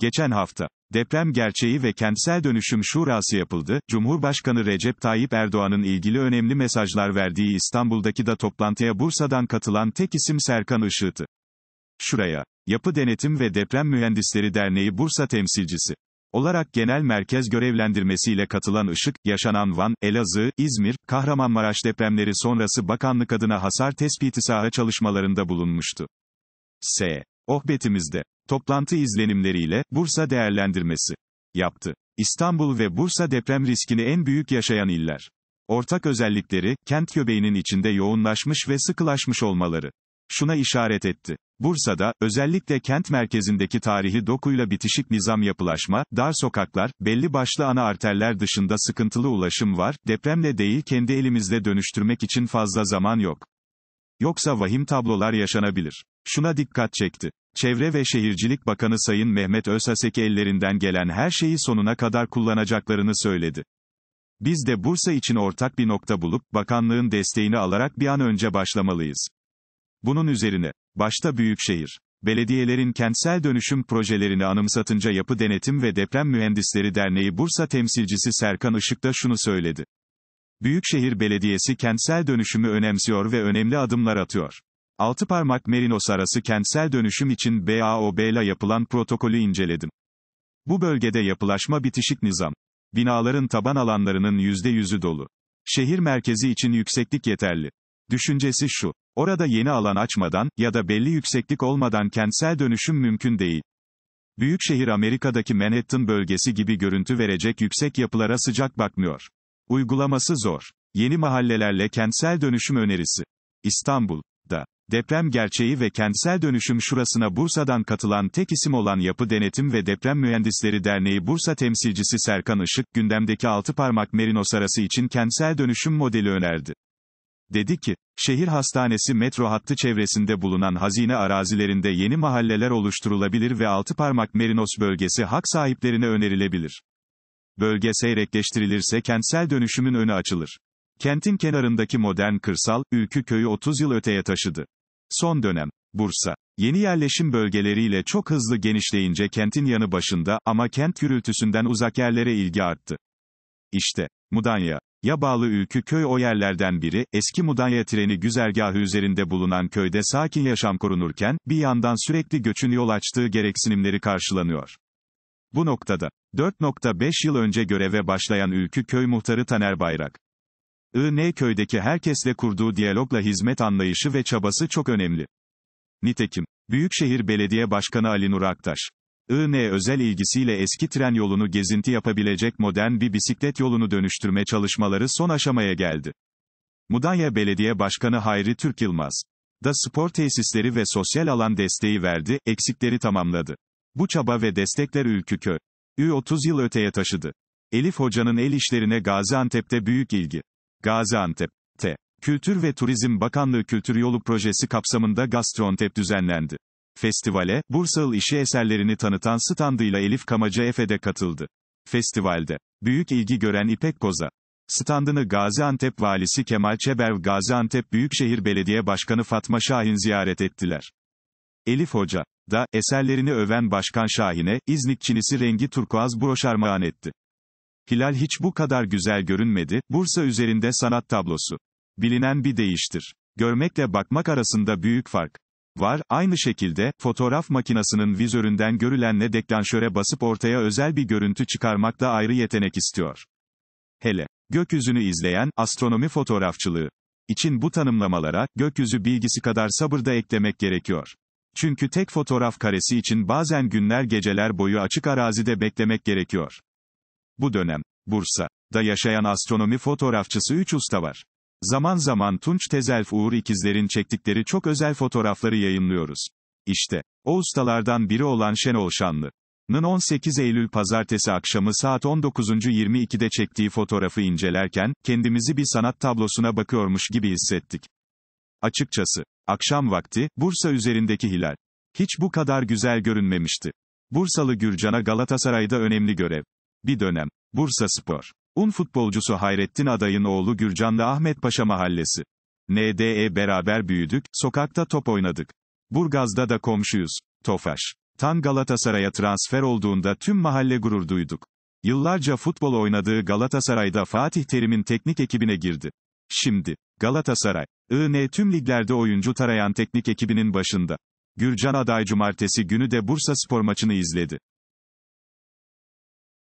Geçen hafta, Deprem Gerçeği ve Kentsel Dönüşüm Şurası yapıldı, Cumhurbaşkanı Recep Tayyip Erdoğan'ın ilgili önemli mesajlar verdiği İstanbul'daki da toplantıya Bursa'dan katılan tek isim Serkan Işıt'ı. Şuraya, Yapı Denetim ve Deprem Mühendisleri Derneği Bursa temsilcisi olarak genel merkez görevlendirmesiyle katılan Işık, yaşanan Van, Elazığ, İzmir, Kahramanmaraş depremleri sonrası bakanlık adına hasar tespiti saha çalışmalarında bulunmuştu. S. Ohbetimizde, toplantı izlenimleriyle, Bursa değerlendirmesi yaptı. İstanbul ve Bursa deprem riskini en büyük yaşayan iller. Ortak özellikleri, kent göbeğinin içinde yoğunlaşmış ve sıkılaşmış olmaları. Şuna işaret etti. Bursa'da, özellikle kent merkezindeki tarihi dokuyla bitişik nizam yapılaşma, dar sokaklar, belli başlı ana arterler dışında sıkıntılı ulaşım var, depremle değil kendi elimizle dönüştürmek için fazla zaman yok. Yoksa vahim tablolar yaşanabilir. Şuna dikkat çekti. Çevre ve Şehircilik Bakanı Sayın Mehmet Özhaseki ellerinden gelen her şeyi sonuna kadar kullanacaklarını söyledi. Biz de Bursa için ortak bir nokta bulup, bakanlığın desteğini alarak bir an önce başlamalıyız. Bunun üzerine, başta büyükşehir, belediyelerin kentsel dönüşüm projelerini anımsatınca Yapı Denetim ve Deprem Mühendisleri Derneği Bursa temsilcisi Serkan Işık da şunu söyledi. Büyükşehir Belediyesi kentsel dönüşümü önemsiyor ve önemli adımlar atıyor. Altı parmak Merinos arası kentsel dönüşüm için BAOB BAOB'la yapılan protokolü inceledim. Bu bölgede yapılaşma bitişik nizam. Binaların taban alanlarının %100'ü dolu. Şehir merkezi için yükseklik yeterli. Düşüncesi şu, orada yeni alan açmadan ya da belli yükseklik olmadan kentsel dönüşüm mümkün değil. Büyük şehir Amerika'daki Manhattan bölgesi gibi görüntü verecek yüksek yapılara sıcak bakmıyor. Uygulaması zor. Yeni mahallelerle kentsel dönüşüm önerisi. İstanbul Deprem gerçeği ve kentsel dönüşüm şurasına Bursa'dan katılan tek isim olan Yapı Denetim ve Deprem Mühendisleri Derneği Bursa temsilcisi Serkan Işık, gündemdeki altı parmak merinos arası için kentsel dönüşüm modeli önerdi. Dedi ki, şehir hastanesi metro hattı çevresinde bulunan hazine arazilerinde yeni mahalleler oluşturulabilir ve altı parmak merinos bölgesi hak sahiplerine önerilebilir. Bölge seyrekleştirilirse kentsel dönüşümün önü açılır. Kentin kenarındaki modern kırsal, ülkü köyü 30 yıl öteye taşıdı. Son dönem, Bursa. Yeni yerleşim bölgeleriyle çok hızlı genişleyince kentin yanı başında ama kent gürültüsünden uzak yerlere ilgi arttı. İşte, Mudanya. Ya bağlı ülkü köy o yerlerden biri, eski Mudanya treni güzergahı üzerinde bulunan köyde sakin yaşam korunurken, bir yandan sürekli göçün yol açtığı gereksinimleri karşılanıyor. Bu noktada, 4.5 yıl önce göreve başlayan ülkü köy muhtarı Taner Bayrak, I.N. köydeki herkesle kurduğu diyalogla hizmet anlayışı ve çabası çok önemli. Nitekim, Büyükşehir Belediye Başkanı Ali Nur Aktaş, I.N. özel ilgisiyle eski tren yolunu gezinti yapabilecek modern bir bisiklet yolunu dönüştürme çalışmaları son aşamaya geldi. Mudanya Belediye Başkanı Hayri Türk Yılmaz, da spor tesisleri ve sosyal alan desteği verdi, eksikleri tamamladı. Bu çaba ve destekler Ülkükö. Ü 30 yıl öteye taşıdı. Elif Hoca'nın el işlerine Gaziantep'te büyük ilgi. Gaziantep. T. Kültür ve Turizm Bakanlığı Kültür Yolu Projesi kapsamında Gastrontep düzenlendi. Festivale, Bursa'lı işi eserlerini tanıtan standıyla Elif Kamaca Efe de katıldı. Festivalde, büyük ilgi gören İpek Koza, standını Gaziantep Valisi Kemal Çeberv Gaziantep Büyükşehir Belediye Başkanı Fatma Şahin ziyaret ettiler. Elif Hoca, da, eserlerini öven Başkan Şahin'e, İznik Çinisi rengi turkuaz broş broşarmağan etti. Hilal hiç bu kadar güzel görünmedi, Bursa üzerinde sanat tablosu. Bilinen bir değiştir. Görmekle bakmak arasında büyük fark var, aynı şekilde, fotoğraf makinasının vizöründen görülenle deklanşöre basıp ortaya özel bir görüntü çıkarmak da ayrı yetenek istiyor. Hele, gökyüzünü izleyen, astronomi fotoğrafçılığı için bu tanımlamalara, gökyüzü bilgisi kadar sabır da eklemek gerekiyor. Çünkü tek fotoğraf karesi için bazen günler geceler boyu açık arazide beklemek gerekiyor. Bu dönem, Bursa'da yaşayan astronomi fotoğrafçısı 3 usta var. Zaman zaman Tunç Tezelf Uğur ikizlerin çektikleri çok özel fotoğrafları yayınlıyoruz. İşte, o ustalardan biri olan Şenol Şanlı'nın 18 Eylül pazartesi akşamı saat 19.22'de çektiği fotoğrafı incelerken, kendimizi bir sanat tablosuna bakıyormuş gibi hissettik. Açıkçası, akşam vakti, Bursa üzerindeki hilal. Hiç bu kadar güzel görünmemişti. Bursalı Gürcan'a Galatasaray'da önemli görev. Bir dönem. Bursa Spor. Un futbolcusu Hayrettin Aday'ın oğlu Gürcan'la Ahmet Paşa Mahallesi. NDE beraber büyüdük, sokakta top oynadık. Burgaz'da da komşuyuz. Tofaş. Tan Galatasaray'a transfer olduğunda tüm mahalle gurur duyduk. Yıllarca futbol oynadığı Galatasaray'da Fatih Terim'in teknik ekibine girdi. Şimdi, Galatasaray, IN tüm liglerde oyuncu tarayan teknik ekibinin başında. Gürcan Aday cumartesi günü de Bursa spor maçını izledi.